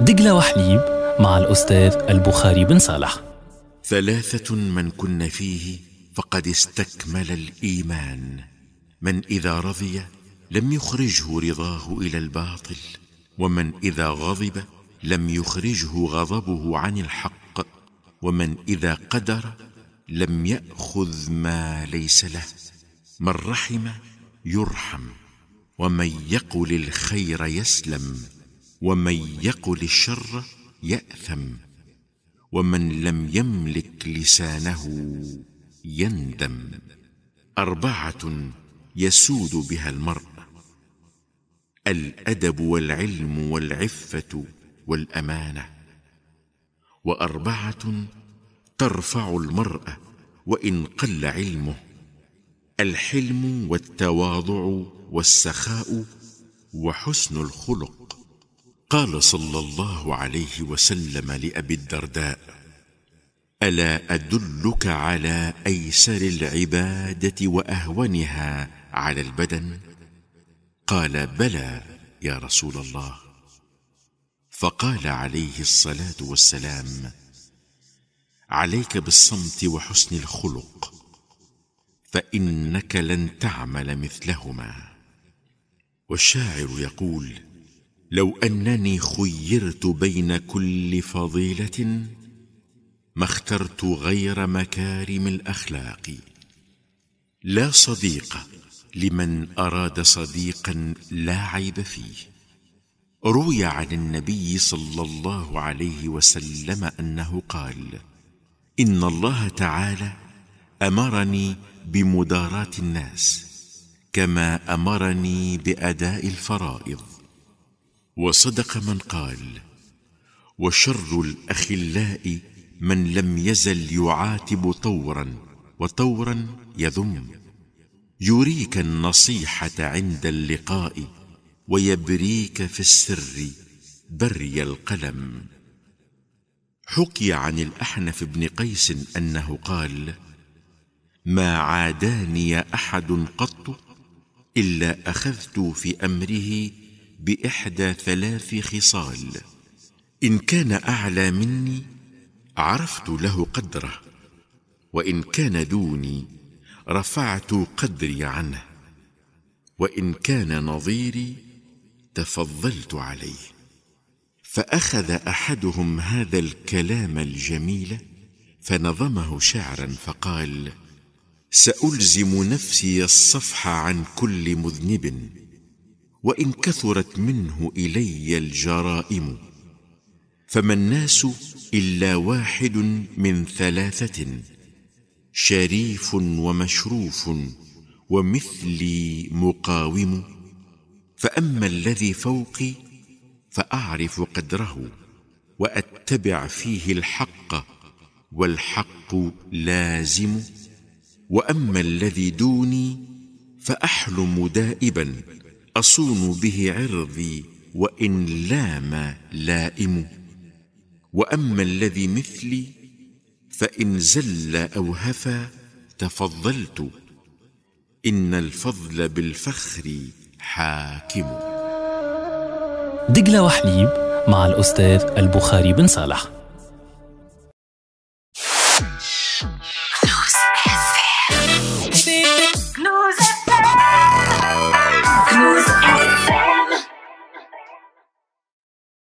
دقلة وحليب مع الأستاذ البخاري بن صالح ثلاثة من كن فيه فقد استكمل الإيمان من إذا رضي لم يخرجه رضاه إلى الباطل ومن إذا غضب لم يخرجه غضبه عن الحق ومن إذا قدر لم يأخذ ما ليس له من رحم يرحم ومن يقل الخير يسلم ومن يقل الشر ياثم ومن لم يملك لسانه يندم اربعه يسود بها المرء الادب والعلم والعفه والامانه واربعه ترفع المرء وان قل علمه الحلم والتواضع والسخاء وحسن الخلق قال صلى الله عليه وسلم لابي الدرداء الا ادلك على ايسر العباده واهونها على البدن قال بلى يا رسول الله فقال عليه الصلاه والسلام عليك بالصمت وحسن الخلق فانك لن تعمل مثلهما والشاعر يقول لو انني خيرت بين كل فضيله ما اخترت غير مكارم الاخلاق لا صديق لمن اراد صديقا لا عيب فيه روي عن النبي صلى الله عليه وسلم انه قال ان الله تعالى امرني بمداراه الناس كما امرني باداء الفرائض وصدق من قال وشر الاخلاء من لم يزل يعاتب طورا وطورا يذم يريك النصيحه عند اللقاء ويبريك في السر بري القلم حكي عن الاحنف بن قيس انه قال ما عاداني احد قط الا اخذت في امره باحدى ثلاث خصال ان كان اعلى مني عرفت له قدره وان كان دوني رفعت قدري عنه وان كان نظيري تفضلت عليه فاخذ احدهم هذا الكلام الجميل فنظمه شعرا فقال سالزم نفسي الصفح عن كل مذنب وان كثرت منه الي الجرائم فما الناس الا واحد من ثلاثه شريف ومشروف ومثلي مقاوم فاما الذي فوقي فاعرف قدره واتبع فيه الحق والحق لازم واما الذي دوني فاحلم دائبا اصون به عرضي وان لام لائم واما الذي مثلي فان زل او هفا تفضلت ان الفضل بالفخر حاكم دجله وحليب مع الاستاذ البخاري بن صالح